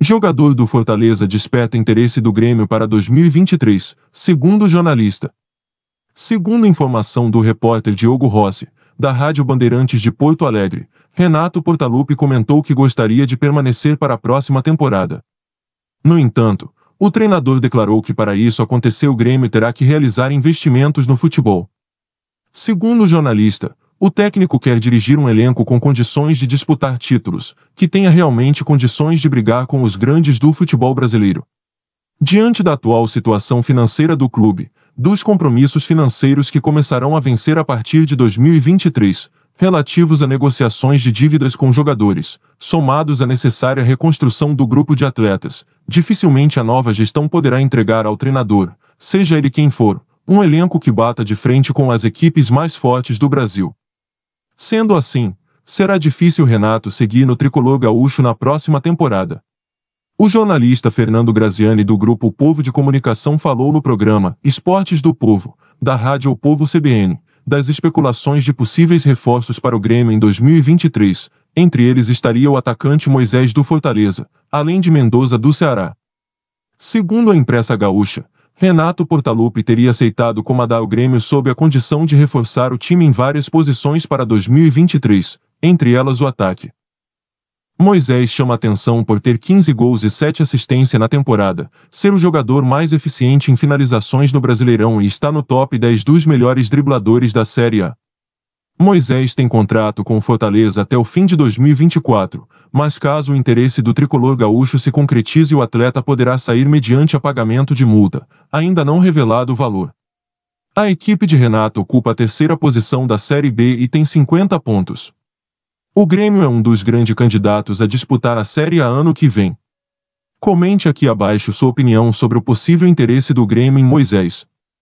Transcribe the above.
Jogador do Fortaleza desperta interesse do Grêmio para 2023, segundo o jornalista. Segundo informação do repórter Diogo Rossi, da Rádio Bandeirantes de Porto Alegre, Renato Portaluppi comentou que gostaria de permanecer para a próxima temporada. No entanto, o treinador declarou que para isso acontecer o Grêmio terá que realizar investimentos no futebol. Segundo o jornalista, o técnico quer dirigir um elenco com condições de disputar títulos, que tenha realmente condições de brigar com os grandes do futebol brasileiro. Diante da atual situação financeira do clube, dos compromissos financeiros que começarão a vencer a partir de 2023, relativos a negociações de dívidas com jogadores, somados à necessária reconstrução do grupo de atletas, dificilmente a nova gestão poderá entregar ao treinador, seja ele quem for, um elenco que bata de frente com as equipes mais fortes do Brasil. Sendo assim, será difícil Renato seguir no tricolor gaúcho na próxima temporada. O jornalista Fernando Graziani do Grupo Povo de Comunicação falou no programa Esportes do Povo, da Rádio O Povo CBN, das especulações de possíveis reforços para o Grêmio em 2023, entre eles estaria o atacante Moisés do Fortaleza, além de Mendoza do Ceará. Segundo a imprensa gaúcha, Renato Portaluppi teria aceitado comandar o Grêmio sob a condição de reforçar o time em várias posições para 2023, entre elas o ataque. Moisés chama atenção por ter 15 gols e 7 assistências na temporada, ser o jogador mais eficiente em finalizações no Brasileirão e está no top 10 dos melhores dribladores da Série A. Moisés tem contrato com o Fortaleza até o fim de 2024, mas caso o interesse do tricolor gaúcho se concretize, o atleta poderá sair mediante a pagamento de multa, ainda não revelado o valor. A equipe de Renato ocupa a terceira posição da Série B e tem 50 pontos. O Grêmio é um dos grandes candidatos a disputar a Série A ano que vem. Comente aqui abaixo sua opinião sobre o possível interesse do Grêmio em Moisés.